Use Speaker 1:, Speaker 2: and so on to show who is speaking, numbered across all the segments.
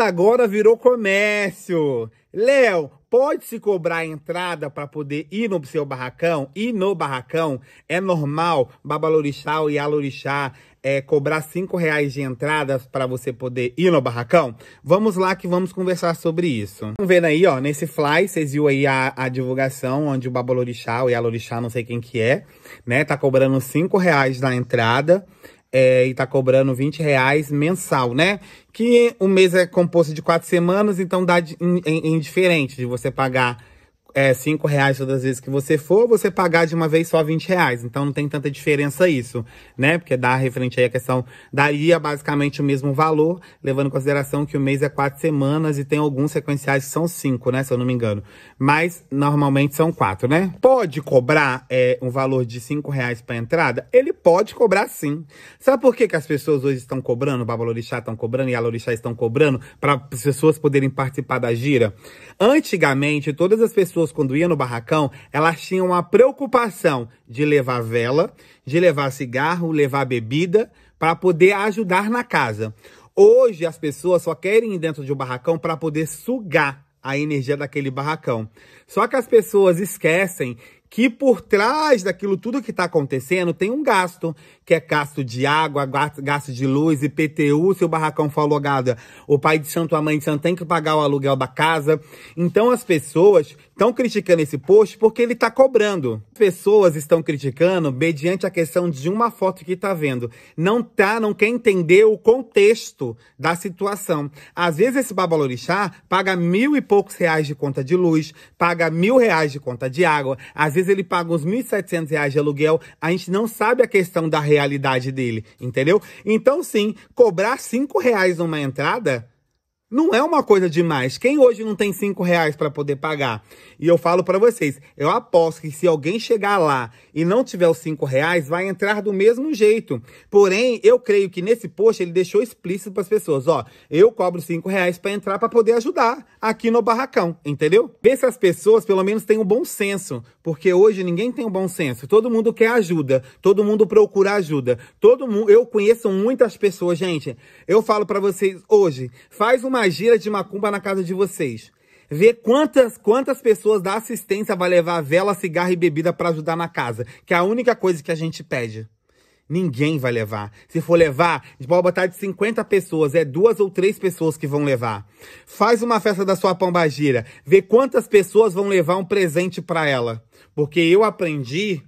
Speaker 1: agora virou comércio. Léo, pode-se cobrar entrada para poder ir no seu barracão? E no barracão é normal babalorixá ou ialorixá é, cobrar cinco reais de entradas para você poder ir no barracão? Vamos lá que vamos conversar sobre isso. Estão vendo aí, ó, nesse fly, vocês viram aí a, a divulgação onde o babalorixá ou ialorixá, não sei quem que é, né, tá cobrando cinco reais na entrada é, e tá cobrando 20 reais mensal, né? Que o mês é composto de quatro semanas, então dá indiferente de você pagar é, cinco reais todas as vezes que você for, você pagar de uma vez só 20 reais. Então não tem tanta diferença isso, né? Porque dá referente aí a questão, daria basicamente o mesmo valor, levando em consideração que o mês é quatro semanas e tem alguns sequenciais que são cinco, né? Se eu não me engano. Mas normalmente são quatro, né? Pode cobrar é, um valor de cinco reais para entrada? Ele pode cobrar sim. Sabe por que, que as pessoas hoje estão cobrando, o Babalorixá estão cobrando e a Lorixá estão cobrando, para as pessoas poderem participar da gira? Antigamente, todas as pessoas pessoas, quando iam no barracão, elas tinham a preocupação de levar vela, de levar cigarro, levar bebida, para poder ajudar na casa. Hoje, as pessoas só querem ir dentro de um barracão para poder sugar a energia daquele barracão. Só que as pessoas esquecem que por trás daquilo tudo que está acontecendo tem um gasto, que é gasto de água, gasto de luz, IPTU, se o barracão for alugado, o pai de santo, a mãe de santo tem que pagar o aluguel da casa. Então as pessoas estão criticando esse post porque ele está cobrando. Pessoas estão criticando mediante a questão de uma foto que está vendo. Não tá, não quer entender o contexto da situação. Às vezes esse babalorixá paga mil e poucos reais de conta de luz, paga mil reais de conta de água, às vezes ele paga uns mil e setecentos reais de aluguel. A gente não sabe a questão da realidade dele, entendeu? Então sim, cobrar cinco reais numa entrada não é uma coisa demais. Quem hoje não tem cinco reais para poder pagar? E eu falo para vocês, eu aposto que se alguém chegar lá e não tiver os cinco reais, vai entrar do mesmo jeito. Porém, eu creio que nesse post ele deixou explícito para as pessoas, ó, eu cobro cinco reais para entrar para poder ajudar aqui no barracão, entendeu? Vê se as pessoas pelo menos têm um bom senso, porque hoje ninguém tem um bom senso. Todo mundo quer ajuda, todo mundo procura ajuda. Todo mundo, eu conheço muitas pessoas, gente. Eu falo para vocês hoje, faz uma uma gira de macumba na casa de vocês. Ver quantas, quantas pessoas da assistência vai levar vela, cigarro e bebida para ajudar na casa, que é a única coisa que a gente pede. Ninguém vai levar. Se for levar, pode botar de 50 pessoas, é duas ou três pessoas que vão levar. Faz uma festa da sua pombagira, vê quantas pessoas vão levar um presente para ela. Porque eu aprendi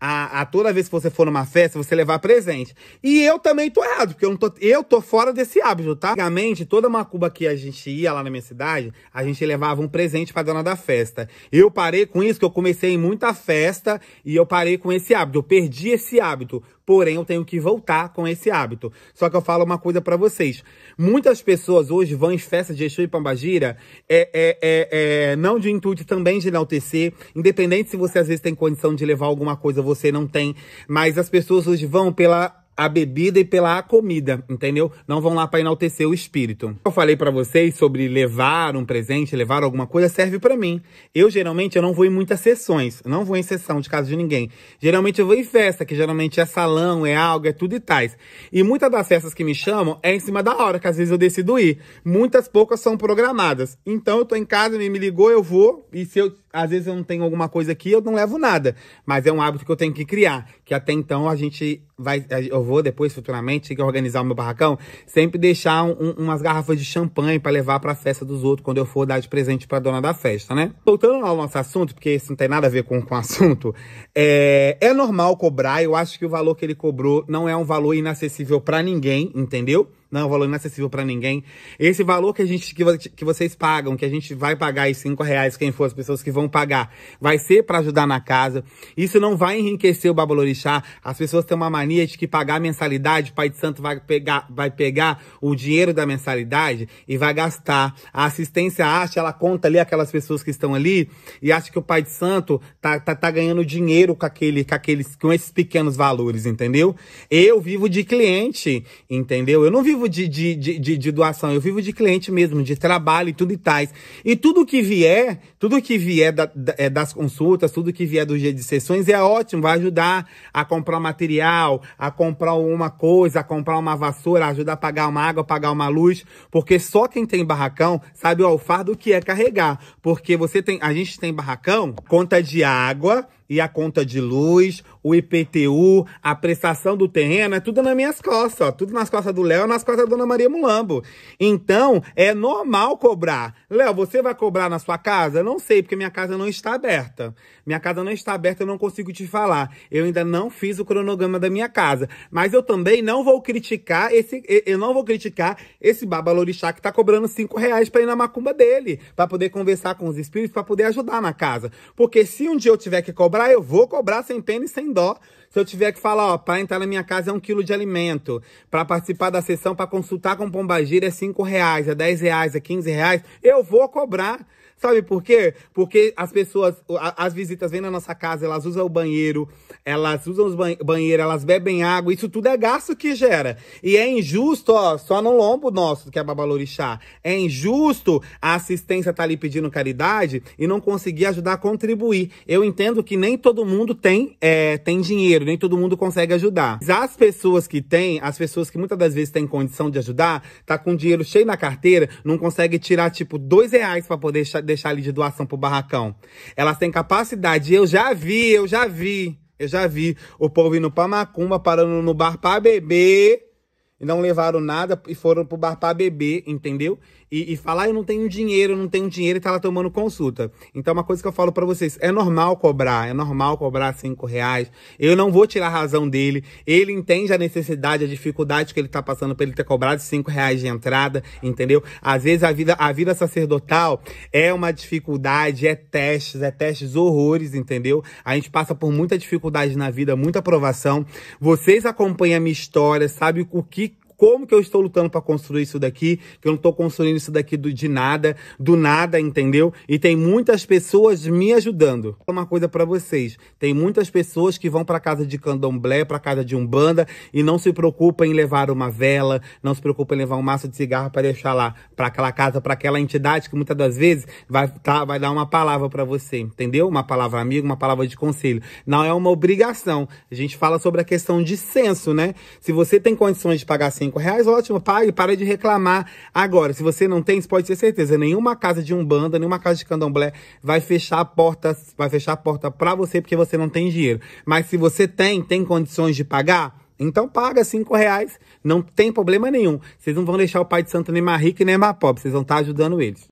Speaker 1: a, a, toda vez que você for numa festa, você levar presente. E eu também tô errado, porque eu, tô, eu tô fora desse hábito, tá? Antigamente, toda uma cuba que a gente ia lá na minha cidade, a gente levava um presente pra dona da festa. Eu parei com isso, que eu comecei em muita festa e eu parei com esse hábito. Eu perdi esse hábito. Porém, eu tenho que voltar com esse hábito. Só que eu falo uma coisa para vocês. Muitas pessoas hoje vão em festas de Exu e Pambagira, é, é, é, é, não de intuito também de enaltecer, independente se você às vezes tem condição de levar alguma coisa, você não tem. Mas as pessoas hoje vão pela a bebida e pela comida, entendeu? Não vão lá para enaltecer o espírito. Eu falei para vocês sobre levar um presente, levar alguma coisa, serve para mim. Eu geralmente eu não vou em muitas sessões, não vou em sessão de casa de ninguém. Geralmente eu vou em festa, que geralmente é salão, é algo, é tudo e tais. E muitas das festas que me chamam é em cima da hora, que às vezes eu decido ir. Muitas poucas são programadas. Então eu tô em casa, me ligou, eu vou e se eu às vezes eu não tenho alguma coisa aqui, eu não levo nada. Mas é um hábito que eu tenho que criar, que até então a gente vai, eh, eu vou depois, futuramente, que organizar o meu barracão, sempre deixar um, umas garrafas de champanhe para levar para a festa dos outros quando eu for dar de presente para dona da festa, né? Voltando ao nosso assunto, porque isso não tem nada a ver com, com o assunto, é, é normal cobrar, eu acho que o valor que ele cobrou não é um valor inacessível para ninguém, entendeu? não é um valor inacessível para ninguém. Esse valor que a gente que, que vocês pagam, que a gente vai pagar os cinco reais, quem for as pessoas que vão pagar, vai ser para ajudar na casa. Isso não vai enriquecer o babalorixá. As pessoas têm uma mania de que pagar mensalidade, Pai de Santo vai pegar, vai pegar o dinheiro da mensalidade e vai gastar. A assistência acha, ela conta ali aquelas pessoas que estão ali e acha que o Pai de Santo tá, tá, tá ganhando dinheiro com aquele, com aqueles, com esses pequenos valores, entendeu? Eu vivo de cliente, entendeu? Eu não vivo vivo de, de, de, de, doação, eu vivo de cliente mesmo, de trabalho e tudo e tais. E tudo que vier, tudo que vier da, da, é, das consultas, tudo que vier do dia de sessões é ótimo, vai ajudar a comprar material, a comprar uma coisa, a comprar uma vassoura, ajudar a pagar uma água, pagar uma luz, porque só quem tem barracão sabe o alfardo que é carregar, porque você tem, a gente tem barracão, conta de água, e a conta de luz, o IPTU, a prestação do terreno, é tudo nas minhas costas, ó. Tudo nas costas do Léo, nas costas da Dona Maria Mulambo. Então, é normal cobrar. Léo, você vai cobrar na sua casa? Não sei, porque minha casa não está aberta. Minha casa não está aberta, eu não consigo te falar. Eu ainda não fiz o cronograma da minha casa. Mas eu também não vou criticar esse. Eu não vou criticar esse babalorixá que tá cobrando cinco reais pra ir na macumba dele. para poder conversar com os espíritos, para poder ajudar na casa. Porque se um dia eu tiver que cobrar, cobrar, eu vou cobrar sem pena e sem dó. Se eu tiver que falar, ó, pra entrar na minha casa é um quilo de alimento. Para participar da sessão, para consultar com pombagira é cinco reais, é dez reais, é quinze reais. Eu vou cobrar. Sabe por quê? Porque as pessoas, as visitas vêm na nossa casa, elas usam o banheiro, elas usam os banheiro, elas bebem água, isso tudo é gasto que gera. E é injusto, ó, só no lombo nosso, que é babalorixá. É injusto a assistência tá ali pedindo caridade e não conseguir ajudar a contribuir. Eu entendo que nem todo mundo tem, é, tem dinheiro, nem todo mundo consegue ajudar. As pessoas que têm, as pessoas que muitas das vezes têm condição de ajudar, tá com dinheiro cheio na carteira, não consegue tirar, tipo, dois reais pra poder deixar ali de doação pro barracão. Elas têm capacidade. Eu já vi, eu já vi. Eu já vi o povo indo pra macumba, parando no bar pra beber. E não levaram nada e foram pro bar pra beber, entendeu? e, e falar, ah, eu não tenho dinheiro, eu não tenho dinheiro e tá lá tomando consulta. Então, uma coisa que eu falo para vocês, é normal cobrar, é normal cobrar cinco reais. Eu não vou tirar a razão dele. Ele entende a necessidade, a dificuldade que ele tá passando pra ele ter cobrado cinco reais de entrada, entendeu? Às vezes a vida, a vida sacerdotal é uma dificuldade, é testes, é testes horrores, entendeu? A gente passa por muita dificuldade na vida, muita provação. Vocês acompanham a minha história, sabe o que como que eu estou lutando para construir isso daqui, que eu não estou construindo isso daqui do, de nada, do nada, entendeu? E tem muitas pessoas me ajudando. Uma coisa para vocês, tem muitas pessoas que vão para casa de candomblé, para casa de umbanda e não se preocupam em levar uma vela, não se preocupam em levar um maço de cigarro para deixar lá, para aquela casa, para aquela entidade que muitas das vezes vai, tá, vai dar uma palavra para você, entendeu? Uma palavra amiga, uma palavra de conselho. Não é uma obrigação. A gente fala sobre a questão de senso, né? Se você tem condições de pagar 100 cinco reais, ótimo, pague, pare de reclamar. Agora, se você não tem, você pode ter certeza, nenhuma casa de umbanda, nenhuma casa de candomblé vai fechar a porta, vai fechar a porta para você porque você não tem dinheiro. Mas se você tem, tem condições de pagar, então paga cinco reais, não tem problema nenhum. Vocês não vão deixar o pai de santo nem mais rico nem mais pobre, vocês vão estar tá ajudando eles.